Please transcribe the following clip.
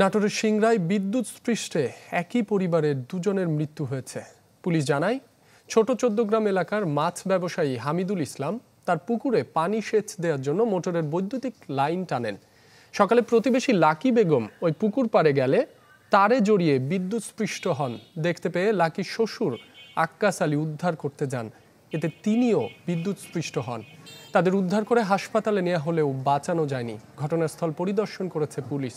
নাটোরের সিংরায় বিদ্যুৎ পৃষ্ঠে একই পরিবারের দুজনের মৃত্যু হয়েছে পুলিশ জানায় ছোট চোদ্দগ্রাম এলাকার মাছ ব্যবসায়ী হামিদুল ইসলাম তার পুকুরে পানি সেচ দেওয়ার জন্য মোটরের বৈদ্যুতিক লাইন টানেন সকালে প্রতিবেশী লাকি বেগম ওই পুকুর পাড়ে গেলে তারে জড়িয়ে বিদ্যুৎ স্পৃষ্ট হন দেখতে পেয়ে লাকির শ্বশুর আক্কাস আলী উদ্ধার করতে যান এতে তিনিও বিদ্যুৎ স্পৃষ্ট হন তাদের উদ্ধার করে হাসপাতালে নেওয়া হলেও বাঁচানো যায়নি ঘটনাস্থল পরিদর্শন করেছে পুলিশ